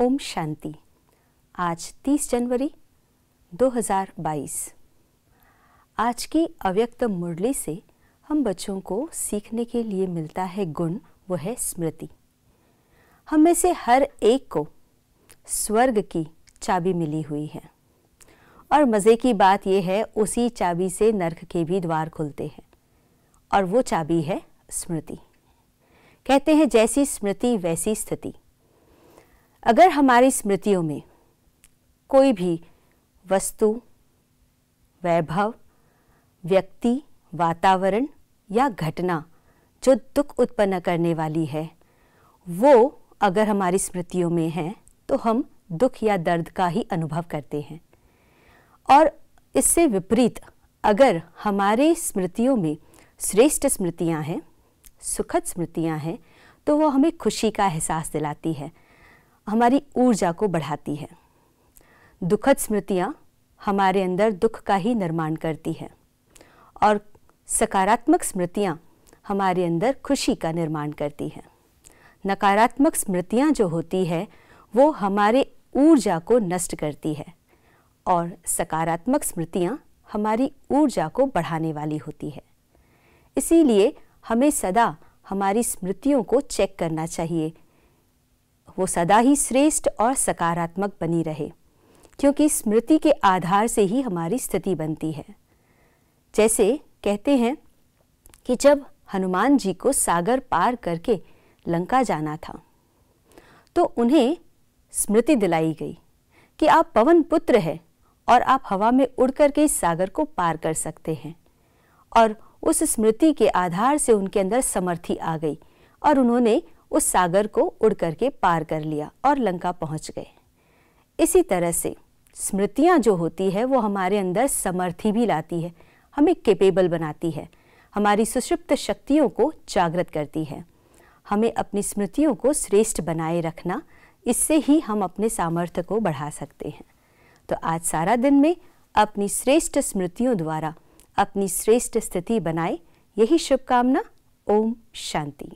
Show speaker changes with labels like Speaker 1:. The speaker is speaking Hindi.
Speaker 1: ओम शांति आज 30 जनवरी 2022 आज की अव्यक्त मुरली से हम बच्चों को सीखने के लिए मिलता है गुण वह है स्मृति हम में से हर एक को स्वर्ग की चाबी मिली हुई है और मज़े की बात यह है उसी चाबी से नर्क के भी द्वार खुलते हैं और वो चाबी है स्मृति कहते हैं जैसी स्मृति वैसी स्थिति अगर हमारी स्मृतियों में कोई भी वस्तु वैभव व्यक्ति वातावरण या घटना जो दुख उत्पन्न करने वाली है वो अगर हमारी स्मृतियों में है तो हम दुख या दर्द का ही अनुभव करते हैं और इससे विपरीत अगर हमारे स्मृतियों में श्रेष्ठ स्मृतियां हैं सुखद स्मृतियां हैं तो वो हमें खुशी का एहसास दिलाती है हमारी ऊर्जा को बढ़ाती है दुखद स्मृतियां हमारे अंदर दुख का ही निर्माण करती है और सकारात्मक स्मृतियां हमारे अंदर खुशी का निर्माण करती हैं नकारात्मक स्मृतियां जो होती है वो हमारे ऊर्जा को नष्ट करती है और सकारात्मक स्मृतियाँ हमारी ऊर्जा को बढ़ाने वाली होती है इसीलिए हमें सदा हमारी स्मृतियों को चेक करना चाहिए वो सदा ही श्रेष्ठ और सकारात्मक बनी रहे क्योंकि स्मृति के आधार से ही हमारी स्थिति बनती है जैसे कहते हैं कि जब हनुमान जी को सागर पार करके लंका जाना था तो उन्हें स्मृति दिलाई गई कि आप पवन पुत्र हैं और आप हवा में उड़कर के इस सागर को पार कर सकते हैं और उस स्मृति के आधार से उनके अंदर समर्थी आ गई और उन्होंने उस सागर को उड़ करके पार कर लिया और लंका पहुंच गए इसी तरह से स्मृतियां जो होती है वो हमारे अंदर समर्थी भी लाती है हमें केपेबल बनाती है हमारी सुषुप्त शक्तियों को जागृत करती है हमें अपनी स्मृतियों को श्रेष्ठ बनाए रखना इससे ही हम अपने सामर्थ्य को बढ़ा सकते हैं तो आज सारा दिन में अपनी श्रेष्ठ स्मृतियों द्वारा अपनी श्रेष्ठ स्थिति बनाए यही शुभकामना ओम शांति